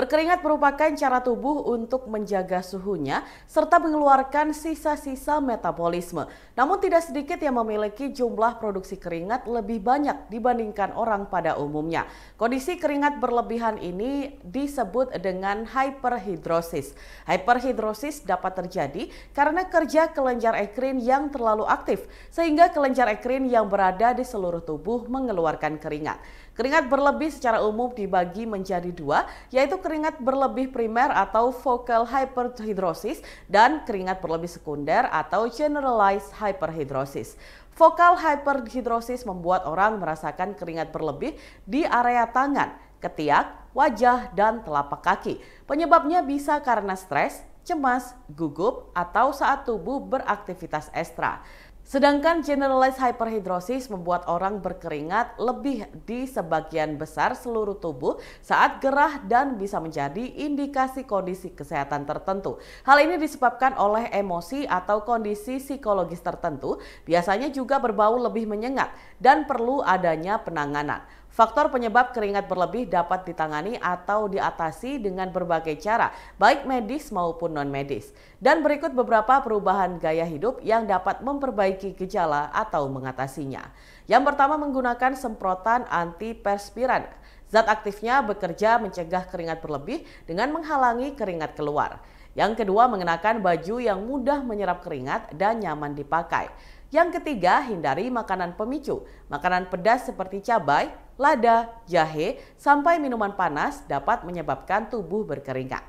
Berkeringat merupakan cara tubuh untuk menjaga suhunya serta mengeluarkan sisa-sisa metabolisme. Namun tidak sedikit yang memiliki jumlah produksi keringat lebih banyak dibandingkan orang pada umumnya. Kondisi keringat berlebihan ini disebut dengan hyperhidrosis. Hyperhidrosis dapat terjadi karena kerja kelenjar ekrin yang terlalu aktif sehingga kelenjar ekrin yang berada di seluruh tubuh mengeluarkan keringat. Keringat berlebih secara umum dibagi menjadi dua, yaitu keringat berlebih primer atau focal hyperhidrosis dan keringat berlebih sekunder atau generalized hyperhidrosis. Focal hyperhidrosis membuat orang merasakan keringat berlebih di area tangan, ketiak, wajah, dan telapak kaki. Penyebabnya bisa karena stres, cemas, gugup, atau saat tubuh beraktivitas ekstra. Sedangkan generalized hyperhidrosis membuat orang berkeringat lebih di sebagian besar seluruh tubuh saat gerah dan bisa menjadi indikasi kondisi kesehatan tertentu. Hal ini disebabkan oleh emosi atau kondisi psikologis tertentu, biasanya juga berbau lebih menyengat dan perlu adanya penanganan. Faktor penyebab keringat berlebih dapat ditangani atau diatasi dengan berbagai cara, baik medis maupun non-medis. Dan berikut beberapa perubahan gaya hidup yang dapat memperbaiki gejala atau mengatasinya. Yang pertama menggunakan semprotan antiperspiran. Zat aktifnya bekerja mencegah keringat berlebih dengan menghalangi keringat keluar. Yang kedua mengenakan baju yang mudah menyerap keringat dan nyaman dipakai. Yang ketiga, hindari makanan pemicu. Makanan pedas seperti cabai, lada, jahe, sampai minuman panas dapat menyebabkan tubuh berkeringat.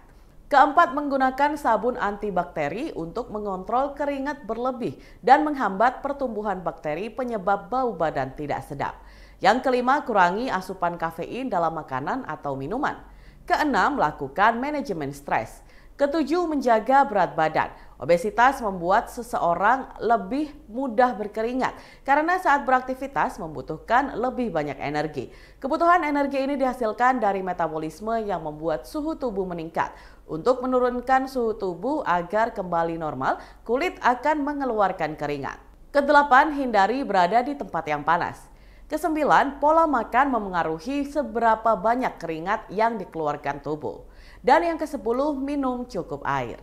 Keempat, menggunakan sabun antibakteri untuk mengontrol keringat berlebih dan menghambat pertumbuhan bakteri penyebab bau badan tidak sedap. Yang kelima, kurangi asupan kafein dalam makanan atau minuman. Keenam, lakukan manajemen stres. Ketujuh, menjaga berat badan. Obesitas membuat seseorang lebih mudah berkeringat karena saat beraktivitas membutuhkan lebih banyak energi. Kebutuhan energi ini dihasilkan dari metabolisme yang membuat suhu tubuh meningkat. Untuk menurunkan suhu tubuh agar kembali normal, kulit akan mengeluarkan keringat. Kedelapan, hindari berada di tempat yang panas. Kesembilan, pola makan memengaruhi seberapa banyak keringat yang dikeluarkan tubuh. Dan yang ke-10, minum cukup air.